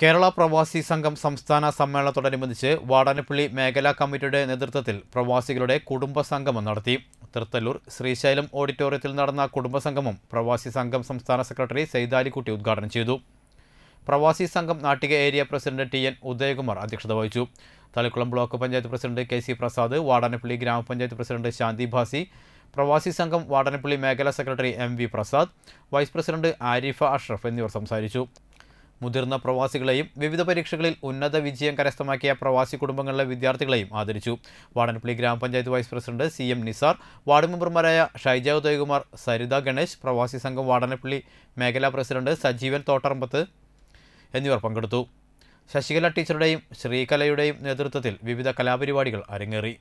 കേരള പ്രവാസി സംഘം സംസ്ഥാന സമ്മേളനത്തോടനുബന്ധിച്ച് വാടനപ്പള്ളി മേഖലാ കമ്മിറ്റിയുടെ നേതൃത്വത്തിൽ പ്രവാസികളുടെ കുടുംബ സംഗമം നടത്തി തൃത്തല്ലൂർ ശ്രീശൈലം ഓഡിറ്റോറിയത്തിൽ നടന്ന കുടുംബ സംഗമം പ്രവാസി സംഘം സംസ്ഥാന സെക്രട്ടറി സൈതാലിക്കുട്ടി ഉദ്ഘാടനം ചെയ്തു പ്രവാസി സംഘം Nattika area president T N Udayakumar അധ്യക്ഷത വഹിച്ചു Thalakkulam block panchayat president K C Prasad Vadanappally ഗ്രാമപഞ്ചായത്ത് പ്രസിഡന്റ് ശാന്തി ഭാസി പ്രവാസി സംഘം വാടാനപ്പള്ളി മേഖലാ secretary M V Prasad vice president Arifa Ashraf എന്നിവർ സംസാരിച്ചു മുതിർന്ന പ്രവാസികളെയും വിവിധ പരീക്ഷകളിൽ ഉന്നത വിജയം കരസ്ഥമാക്കിയ പ്രവാസി കുടുംബങ്ങളിലെ വിദ്യാർത്ഥികളെയും ആദരിച്ചു വാടൻപള്ളി ഗ്രാമപഞ്ചായത്ത് vice president C M Nisar ward മെമ്പർമാരായ ഷൈജ ഉദയകുമാർ സരിത ഗണേശ് പ്രവാസി സംഘം വാടനപ്പള്ളി മേഖലാ പ്രസിഡന്റ് സജീവൻ തോട്ടറമ്പത്ത് എന്നിവർ പങ്കെടുത്തു ശശികല ടീച്ചറുടെയും ശ്രീകലയുടെയും നേതൃത്വത്തിൽ വിവിധ കലാപരിപാടികൾ അരങ്ങേറി